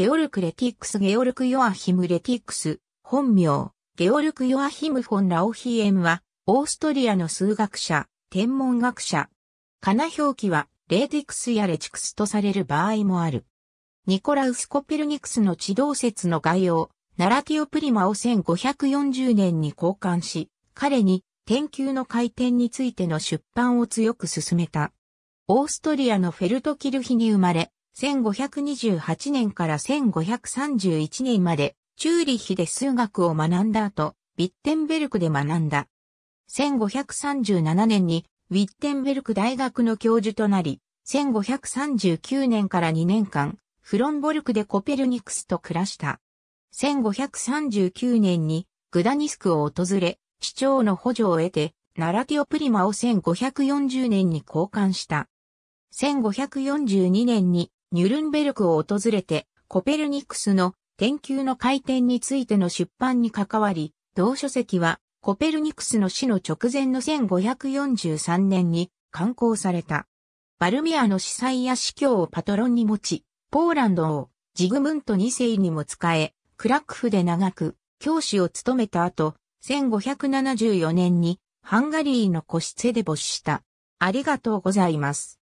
ゲオルク・レティックス・ゲオルク・ヨアヒム・レティックス、本名、ゲオルク・ヨアヒム・フォン・ラオヒエムは、オーストリアの数学者、天文学者。かな表記は、レーティクスやレチクスとされる場合もある。ニコラウス・コペルニクスの地動説の概要、ナラティオ・プリマを1540年に交換し、彼に天球の回転についての出版を強く進めた。オーストリアのフェルトキルヒに生まれ、1528年から1531年まで、チューリッヒで数学を学んだ後、ウィッテンベルクで学んだ。1537年に、ウィッテンベルク大学の教授となり、1539年から2年間、フロンボルクでコペルニクスと暮らした。1539年にグダニスクを訪れ、市長の補助を得て、ナラティオプリマを1540年に交換した。1542年にニュルンベルクを訪れて、コペルニクスの天球の回転についての出版に関わり、同書籍は、コペルニクスの死の直前の1543年に刊行された。バルミアの司祭や司教をパトロンに持ち、ポーランドをジグムント2世にも使え、クラックフで長く教師を務めた後、1574年にハンガリーの個室へで没した。ありがとうございます。